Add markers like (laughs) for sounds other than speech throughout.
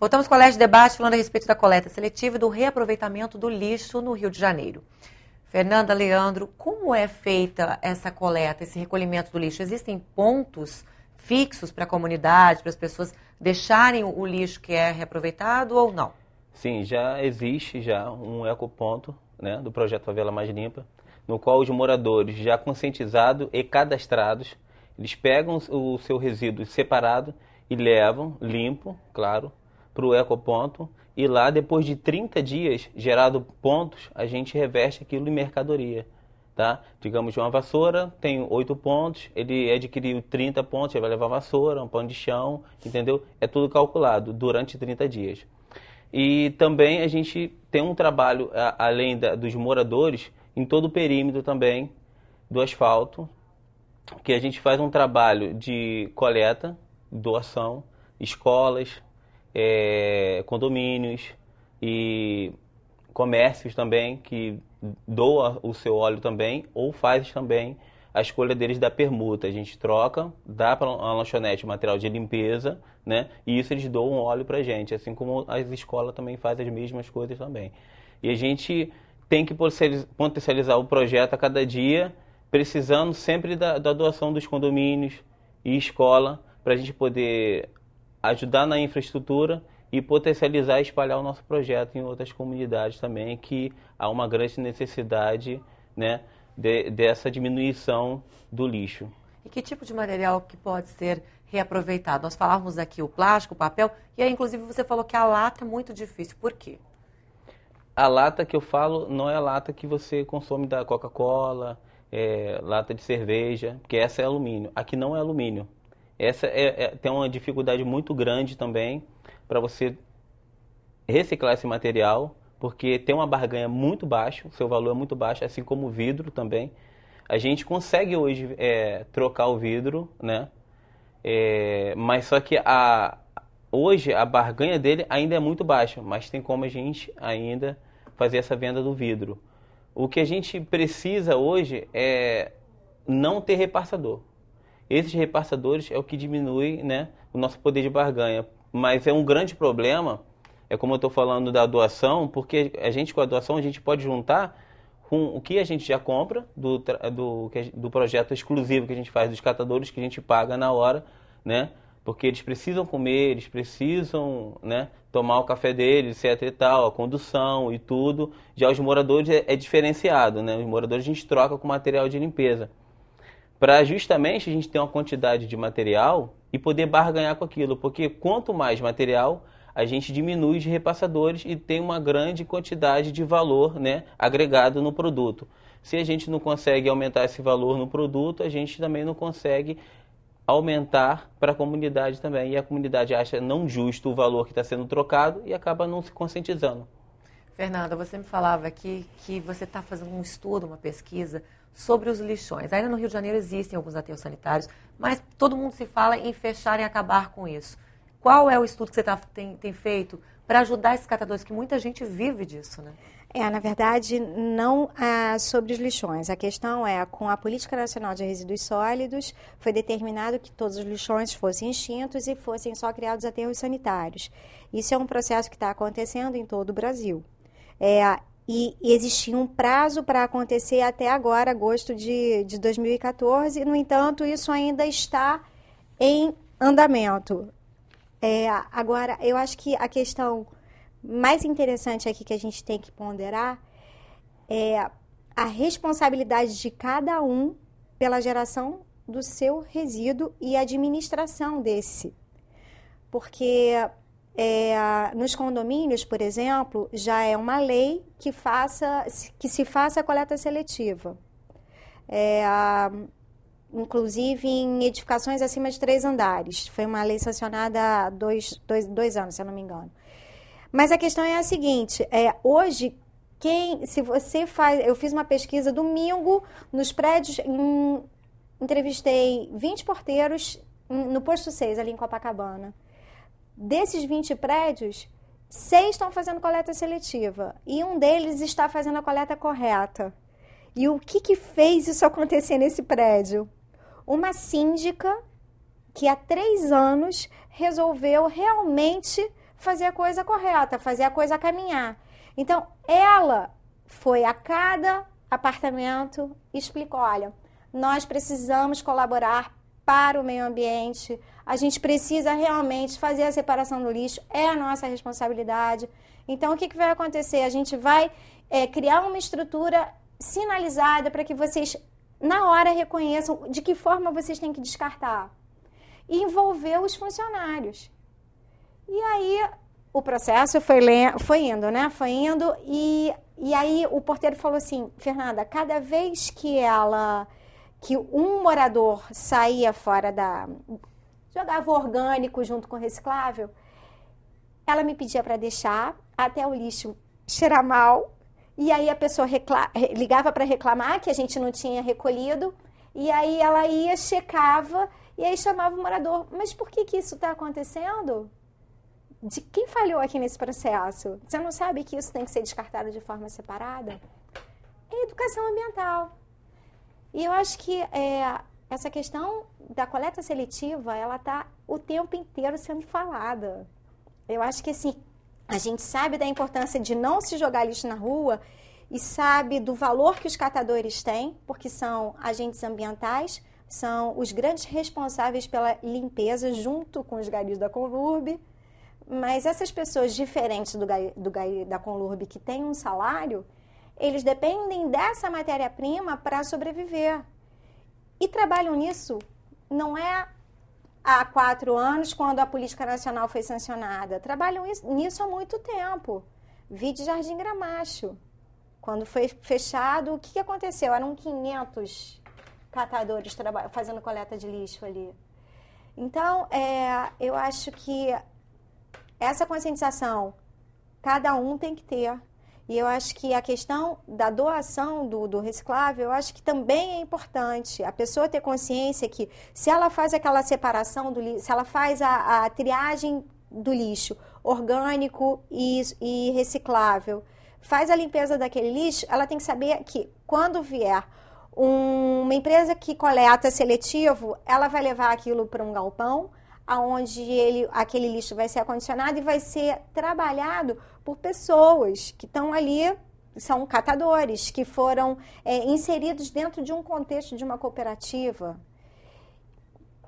Voltamos com o Colégio de Debate falando a respeito da coleta seletiva e do reaproveitamento do lixo no Rio de Janeiro. Fernanda, Leandro, como é feita essa coleta, esse recolhimento do lixo? Existem pontos fixos para a comunidade, para as pessoas deixarem o lixo que é reaproveitado ou não? Sim, já existe já um ecoponto né, do projeto Favela Mais Limpa, no qual os moradores já conscientizados e cadastrados, eles pegam o seu resíduo separado e levam limpo, claro, para o ecoponto e lá, depois de 30 dias gerado pontos, a gente reveste aquilo em mercadoria. Tá? Digamos uma vassoura, tem 8 pontos, ele adquiriu 30 pontos, ele vai levar vassoura, um pão de chão, entendeu? É tudo calculado durante 30 dias. E também a gente tem um trabalho, além da, dos moradores, em todo o perímetro também do asfalto, que a gente faz um trabalho de coleta, doação, escolas, é, condomínios e comércios também que doa o seu óleo também ou faz também a escolha deles da permuta. A gente troca, dá para a lanchonete material de limpeza, né? E isso eles doam óleo para a gente, assim como as escolas também fazem as mesmas coisas também. E a gente tem que potencializar o projeto a cada dia, precisando sempre da, da doação dos condomínios e escola para a gente poder ajudar na infraestrutura e potencializar e espalhar o nosso projeto em outras comunidades também, que há uma grande necessidade né, de, dessa diminuição do lixo. E que tipo de material que pode ser reaproveitado? Nós falávamos aqui o plástico, o papel, e aí inclusive você falou que a lata é muito difícil. Por quê? A lata que eu falo não é a lata que você consome da Coca-Cola, é, lata de cerveja, porque essa é alumínio. Aqui não é alumínio, essa é, é, tem uma dificuldade muito grande também para você reciclar esse material, porque tem uma barganha muito baixa, o seu valor é muito baixo, assim como o vidro também. A gente consegue hoje é, trocar o vidro, né? É, mas só que a, hoje a barganha dele ainda é muito baixa, mas tem como a gente ainda fazer essa venda do vidro. O que a gente precisa hoje é não ter repassador. Esses repassadores é o que diminui né, o nosso poder de barganha. Mas é um grande problema, é como eu estou falando da doação, porque a gente com a doação a gente pode juntar com o que a gente já compra do, do, do projeto exclusivo que a gente faz dos catadores, que a gente paga na hora, né? Porque eles precisam comer, eles precisam né, tomar o café deles, etc e tal, a condução e tudo. Já os moradores é, é diferenciado, né? Os moradores a gente troca com material de limpeza para justamente a gente ter uma quantidade de material e poder barganhar com aquilo, porque quanto mais material, a gente diminui de repassadores e tem uma grande quantidade de valor né, agregado no produto. Se a gente não consegue aumentar esse valor no produto, a gente também não consegue aumentar para a comunidade também. E a comunidade acha não justo o valor que está sendo trocado e acaba não se conscientizando. Fernanda, você me falava aqui que você está fazendo um estudo, uma pesquisa sobre os lixões. Ainda no Rio de Janeiro existem alguns aterros sanitários, mas todo mundo se fala em fechar e acabar com isso. Qual é o estudo que você tá, tem, tem feito para ajudar esses catadores, que muita gente vive disso, né? É, na verdade, não ah, sobre os lixões. A questão é, com a Política Nacional de Resíduos Sólidos, foi determinado que todos os lixões fossem extintos e fossem só criados aterros sanitários. Isso é um processo que está acontecendo em todo o Brasil. É, e, existia um prazo para acontecer até agora, agosto de, de 2014. No entanto, isso ainda está em andamento. É, agora, eu acho que a questão mais interessante aqui que a gente tem que ponderar é a responsabilidade de cada um pela geração do seu resíduo e administração desse. Porque é, nos condomínios, por exemplo, já é uma lei que, faça, que se faça a coleta seletiva. É, inclusive em edificações acima de três andares. Foi uma lei sancionada há dois, dois, dois anos, se eu não me engano. Mas a questão é a seguinte: é, hoje, quem, se você faz. Eu fiz uma pesquisa domingo nos prédios, em, entrevistei 20 porteiros no posto 6, ali em Copacabana. Desses 20 prédios, seis estão fazendo coleta seletiva e um deles está fazendo a coleta correta. E o que, que fez isso (laughs) acontecer nesse prédio? Uma síndica que há três anos resolveu realmente fazer a coisa correta, fazer a coisa caminhar. Então, ela foi a cada apartamento e explicou: olha, nós precisamos colaborar para o meio ambiente. A gente precisa realmente fazer a separação do lixo, é a nossa responsabilidade. Então, o que, que vai acontecer? A gente vai é, criar uma estrutura sinalizada para que vocês, na hora, reconheçam de que forma vocês têm que descartar. E envolver os funcionários. E aí, o processo foi, foi indo, né? Foi indo, e, e aí o porteiro falou assim: Fernanda, cada vez que ela que um morador saía fora da. jogava orgânico junto com reciclável, ela me pedia para deixar até o lixo cheirar mal. E aí a pessoa recla... Eh, ligava para reclamar que a gente não tinha recolhido. E aí ela ia, checava e aí chamava o morador. Mas por que, que isso está acontecendo? De quem falhou aqui nesse processo? Você não sabe que isso tem que ser descartado de forma separada? É educação ambiental. E eu acho que é, essa questão da coleta seletiva, ela está o tempo inteiro sendo falada. Eu acho que assim, a gente sabe da importância de não se jogar lixo na rua e sabe do valor que os catadores têm, porque são agentes ambientais, são os grandes responsáveis pela limpeza junto com os garis da Conlurb. Mas essas pessoas diferentes do, do da Conlurb que têm um salário, eles dependem dessa matéria-prima para sobreviver. E trabalham nisso não é há quatro anos, quando a política nacional foi sancionada. Trabalham nisso há muito tempo. Vi de Jardim Gramacho. Quando foi fechado, o que aconteceu? Eram 500 catadores fazendo coleta de lixo ali. Então, é, eu acho que essa conscientização cada um tem que ter. E eu acho que a questão da doação do, do, reciclável, eu acho que também é importante. A pessoa ter consciência que se ela faz aquela separação do lixo, se ela faz a, a triagem do lixo orgânico e, e reciclável, faz a limpeza daquele lixo, ela tem que saber que quando vier um, uma empresa que coleta seletivo, ela vai levar aquilo para um galpão, aonde ele, aquele lixo vai ser acondicionado e vai ser trabalhado por pessoas que estão ali são catadores que foram é, inseridos dentro de um contexto de uma cooperativa.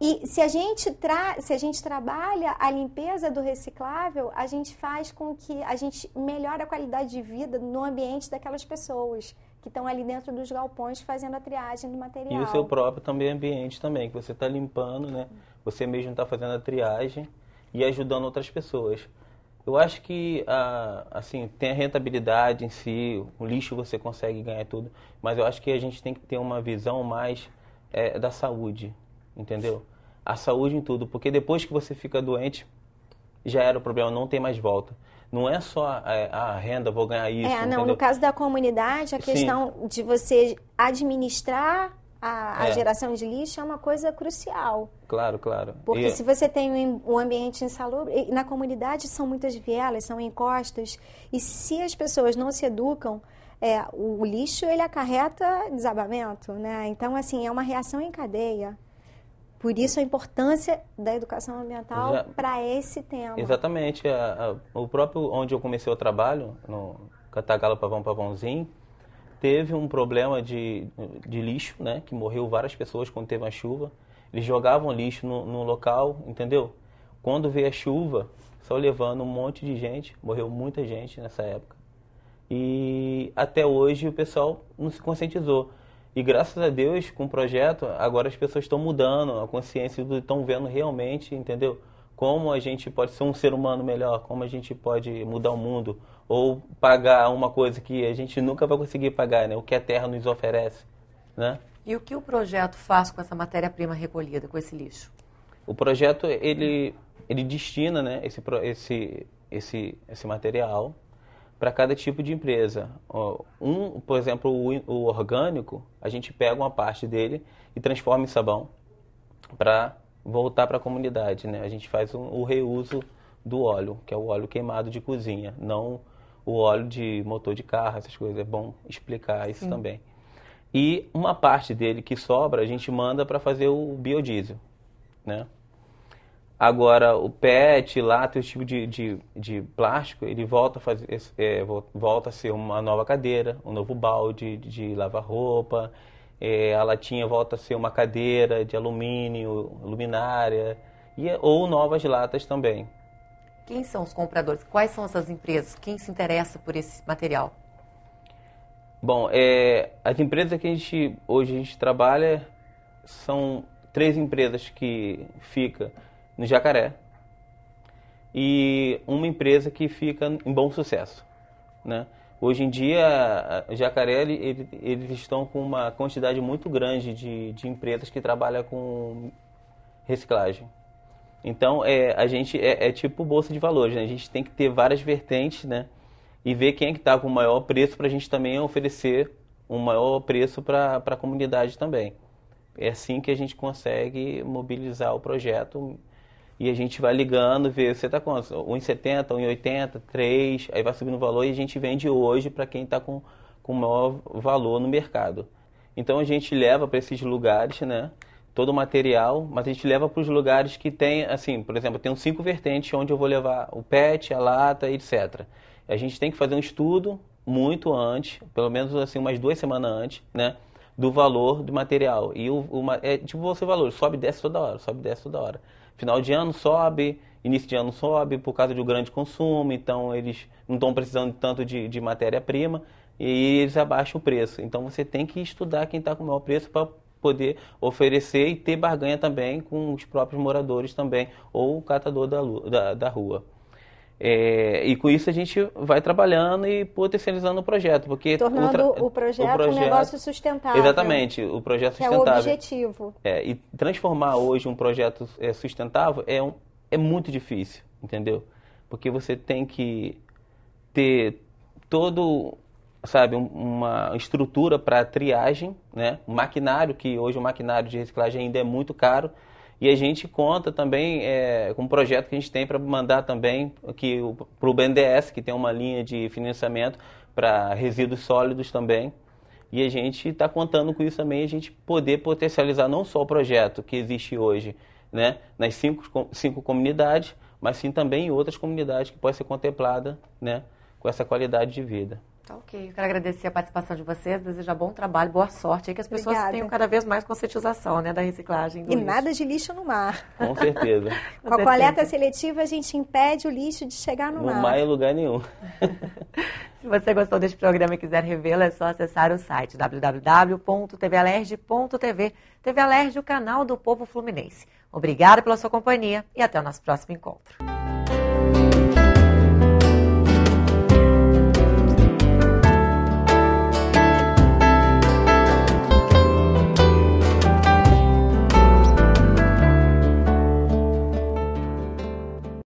E se a, gente tra se a gente trabalha a limpeza do reciclável, a gente faz com que a gente melhore a qualidade de vida no ambiente daquelas pessoas que estão ali dentro dos galpões fazendo a triagem do material. E o seu próprio também ambiente também, que você está limpando, né? Você mesmo está fazendo a triagem e ajudando outras pessoas. Eu acho que ah, assim tem a rentabilidade em si, o lixo você consegue ganhar tudo, mas eu acho que a gente tem que ter uma visão mais é, da saúde, entendeu? A saúde em tudo, porque depois que você fica doente, já era o problema, não tem mais volta. Não é só é, a, ah, a renda, vou ganhar é, isso. É, não, entendeu? no caso da comunidade, a questão Sim. de você administrar a, a é. geração de lixo é uma coisa crucial. Claro, claro. Porque e... se você tem um, um ambiente insalubre, na comunidade são muitas vielas, são encostas, e se as pessoas não se educam, é, o, o lixo ele acarreta desabamento, né? Então assim é uma reação em cadeia. Por isso a importância da educação ambiental para esse tema. Exatamente. A, a, o próprio onde eu comecei o trabalho, no Catagalo Pavão Pavãozinho, teve um problema de, de lixo, né? Que morreu várias pessoas quando teve a chuva. Eles jogavam lixo no, no, local, entendeu? Quando veio a chuva, só levando um monte de gente, morreu muita gente nessa época. E até hoje o pessoal não se conscientizou. E graças a Deus, com o projeto, agora as pessoas estão mudando, a consciência estão vendo realmente, entendeu? Como a gente pode ser um ser humano melhor, como a gente pode mudar o mundo, ou pagar uma coisa que a gente nunca vai conseguir pagar, né? O que a terra nos oferece, né? E o que o projeto faz com essa matéria-prima recolhida, com esse lixo? O projeto ele ele destina, né, esse esse esse esse material para cada tipo de empresa. Um, por exemplo, o, o orgânico, a gente pega uma parte dele e transforma em sabão para voltar para a comunidade, né? A gente faz um, o reuso do óleo, que é o óleo queimado de cozinha, não o óleo de motor de carro, essas coisas. É bom explicar isso Sim. também. E uma parte dele que sobra, a gente manda para fazer o biodiesel, né? Agora, o PET, lata, esse tipo de, de, de, plástico, ele volta a, fazer, é, volta a ser uma nova cadeira, um novo balde de, de lavar roupa, é, a latinha volta a ser uma cadeira de alumínio, luminária, e, é, ou novas latas também. Quem são os compradores? Quais são essas empresas? Quem se interessa por esse material? Bom, é, as empresas que a gente hoje a gente trabalha são três empresas que fica no Jacaré e uma empresa que fica em Bom Sucesso, né? Hoje em dia, o Jacaré, ele, eles estão com uma quantidade muito grande de, de empresas que trabalham com reciclagem. Então, é, a gente é, é tipo bolsa de valores, né? A gente tem que ter várias vertentes, né? E ver quem é que está com o maior preço para a gente também oferecer um maior preço para a comunidade também. É assim que a gente consegue mobilizar o projeto e a gente vai ligando, vê, você está com 1,70, 1,80, 3, aí vai subindo o valor e a gente vende hoje para quem está com, com maior valor no mercado. Então a gente leva para esses lugares, né? todo o material, mas a gente leva para os lugares que tem, assim, por exemplo, tem cinco vertentes onde eu vou levar o PET, a lata, etc. A gente tem que fazer um estudo muito antes, pelo menos assim umas duas semanas antes, né, do valor do material. E o, o é tipo você valor, sobe e desce toda hora, sobe e desce toda hora. Final de ano sobe, início de ano sobe por causa do grande consumo, então eles não estão precisando tanto de, de matéria-prima e eles abaixam o preço. Então você tem que estudar quem está com o maior preço para poder oferecer e ter barganha também com os próprios moradores também, ou o catador da, da, da rua. É, e com isso a gente vai trabalhando e potencializando o projeto. Porque Tornando o, o, projeto o, projeto um negócio sustentável. Exatamente, o projeto que sustentável. é o objetivo. É, e transformar hoje um projeto é, sustentável é, um, é muito difícil, entendeu? Porque você tem que ter todo sabe, uma estrutura para triagem, né? Um maquinário, que hoje o maquinário de reciclagem ainda é muito caro. E a gente conta também é, com um projeto que a gente tem para mandar também para o BNDES, que tem uma linha de financiamento para resíduos sólidos também. E a gente está contando com isso também, a gente poder potencializar não só o projeto que existe hoje né, nas cinco, cinco comunidades, mas sim também em outras comunidades que pode ser contemplada né, com essa qualidade de vida. Tá ok. Eu quero agradecer a participação de vocês, desejar bom trabalho, boa sorte, aí que as pessoas Obrigada. tenham cada vez mais conscientização né, da reciclagem. e lixo. nada de lixo no mar. Com certeza. (laughs) Com, a coleta seletiva, a gente impede o lixo de chegar no, no mar. No mar em lugar nenhum. (laughs) Se você gostou deste programa e quiser revê-lo, é só acessar o site www.tvalerge.tv. TV Alerj, o canal do povo fluminense. Obrigada pela sua companhia e até o nosso próximo encontro.